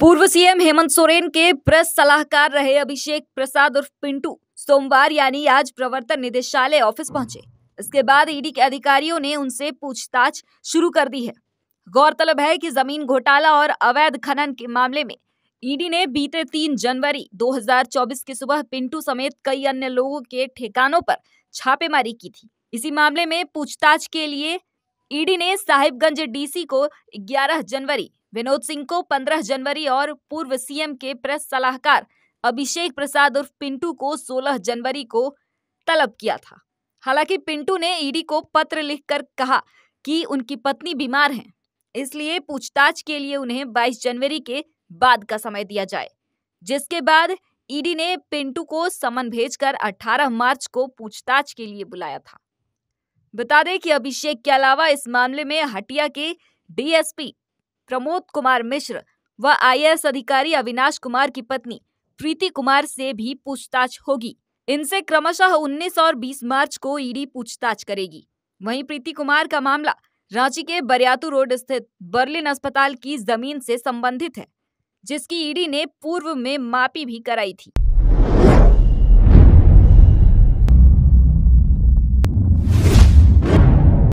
पूर्व सीएम हेमंत सोरेन के प्रेस सलाहकार रहे अभिषेक प्रसाद उर्फ पिंटू सोमवार यानी आज प्रवर्तन निदेशालय ऑफिस पहुंचे इसके बाद ईडी के अधिकारियों ने उनसे पूछताछ शुरू कर दी है गौरतलब है कि जमीन घोटाला और अवैध खनन के मामले में ईडी ने बीते 3 जनवरी 2024 की सुबह पिंटू समेत कई अन्य लोगों के ठिकानों पर छापेमारी की थी इसी मामले में पूछताछ के लिए ईडी ने साहिबगंज डीसी को 11 जनवरी विनोद सिंह को 15 जनवरी और पूर्व सीएम के प्रेस सलाहकार अभिषेक प्रसाद उर्फ पिंटू को 16 जनवरी को तलब किया था हालांकि पिंटू ने ईडी को पत्र लिखकर कहा कि उनकी पत्नी बीमार हैं इसलिए पूछताछ के लिए उन्हें 22 जनवरी के बाद का समय दिया जाए जिसके बाद ईडी ने पिंटू को समन भेजकर 18 मार्च को पूछताछ के लिए बुलाया था बता दें कि अभिषेक के अलावा इस मामले में हटिया के डीएसपी प्रमोद कुमार मिश्र व आईएएस अधिकारी अविनाश कुमार की पत्नी प्रीति कुमार से भी पूछताछ होगी इनसे क्रमशः 19 और 20 मार्च को ईडी पूछताछ करेगी वहीं प्रीति कुमार का मामला रांची के बरियातू रोड स्थित बर्लिन अस्पताल की जमीन से संबंधित है जिसकी ईडी ने पूर्व में मापी भी कराई थी